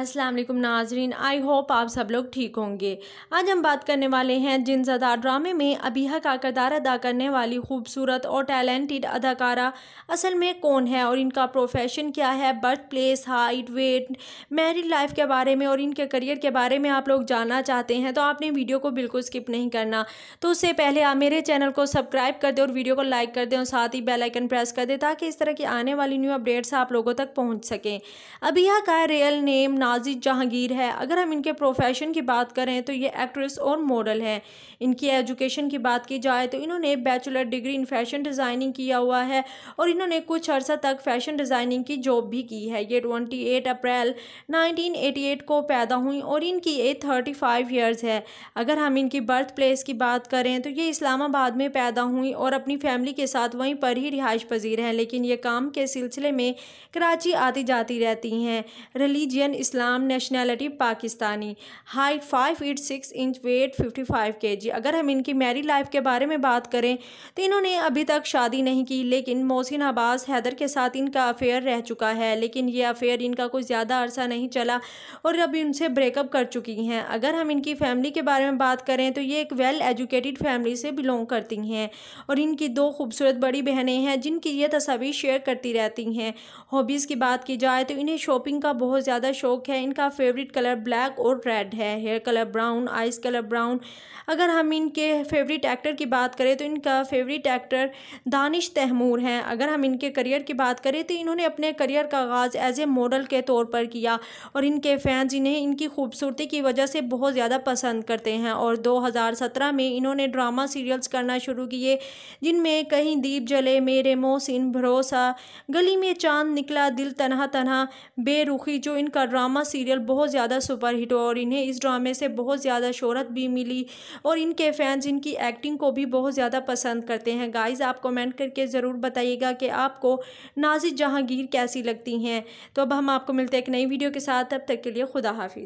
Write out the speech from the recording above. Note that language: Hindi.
असलम नाजरीन आई होप आप सब लोग ठीक होंगे आज हम बात करने वाले हैं जिन जदा ड्रामे में अबीहा का किरदार अदा करने वाली खूबसूरत और टैलेंटेड अदाकारा असल में कौन है और इनका प्रोफेशन क्या है birth place height weight married life के बारे में और इनके करियर के बारे में आप लोग जानना चाहते हैं तो आपने वीडियो को बिल्कुल स्किप नहीं करना तो उससे पहले आप मेरे चैनल को सब्सक्राइब कर दें और वीडियो को लाइक कर दें और साथ ही बेलाइकन प्रेस कर दें ताकि इस तरह की आने वाली न्यू अपडेट्स आप लोगों तक पहुँच सकें अबीहा का रियल नेम नाजी जहांगीर है अगर हम इनके प्रोफेशन की बात करें तो ये एक्ट्रेस और मॉडल है इनकी एजुकेशन की बात की जाए तो इन्होंने bachelor degree in fashion designing किया हुआ है और इन्होंने कुछ अर्सा तक फैशन डिज़ाइनिंग की जॉब भी की है ये twenty eight April nineteen eighty eight को पैदा हुई और इनकी एज थर्टी फाइव ईयर्स है अगर हम इनकी बर्थ प्लेस की बात करें तो ये इस्लामाबाद में पैदा हुई और अपनी फैमिली के साथ वहीं पर ही रिहाइश पजीर हैं लेकिन ये काम के सिलसिले में कराची आती जाती रहती हैं religion is Islam nationality Pakistani height five eight six inch weight fifty five K G अगर हम इनकी मैरिड लाइफ के बारे में बात करें तो इन्होंने अभी तक शादी नहीं की लेकिन मोहसिन अब्बास हैदर के साथ इनका अफेयर रह चुका है लेकिन ये अफेयर इनका कोई ज़्यादा अरसा नहीं चला और अभी उनसे ब्रेकअप कर चुकी हैं अगर हम इनकी फैमिली के बारे में बात करें तो ये एक वेल एजुकेटेड फैमिली से बिलोंग करती हैं और इनकी दो खूबसूरत बड़ी बहनें हैं जिनकी ये तस्वीर शेयर करती रहती हैं हॉबीज़ की बात की जाए तो इन्हें शॉपिंग का बहुत ज़्यादा शौक लोग है इनका फेवरेट कलर ब्लैक और रेड है hair colour brown eyes colour brown अगर हम इनके फेवरेट एक्टर की बात करें तो इनका फेवरेट एक्टर दानिश तैमूर हैं अगर हम इनके करियर की बात करें तो इन्होंने अपने करियर का आगाज़ एज ए मॉडल के तौर पर किया और इनके फैंस इन्हें इनकी खूबसूरती की वजह से बहुत ज़्यादा पसंद करते हैं और दो में इन्होंने ड्रामा सीरियल्स करना शुरू किए जिनमें कहीं दीप जले मेरे मोहसिन भरोसा गली में चांद निकला दिल तनहा तनहा बेरुखी जो इनका ड्रामा ड्रामा सीरियल बहुत ज़्यादा सुपरहिट हुआ और इन्हें इस ड्रामे से बहुत ज़्यादा शोहरत भी मिली और इनके फैंस इनकी एक्टिंग को भी बहुत ज़्यादा पसंद करते हैं गाइज आप कमेंट करके ज़रूर बताइएगा कि आपको नाजिर जहांगीर कैसी लगती हैं तो अब हम आपको मिलते हैं एक नई वीडियो के साथ अब तक के लिए खुदा हाफिज़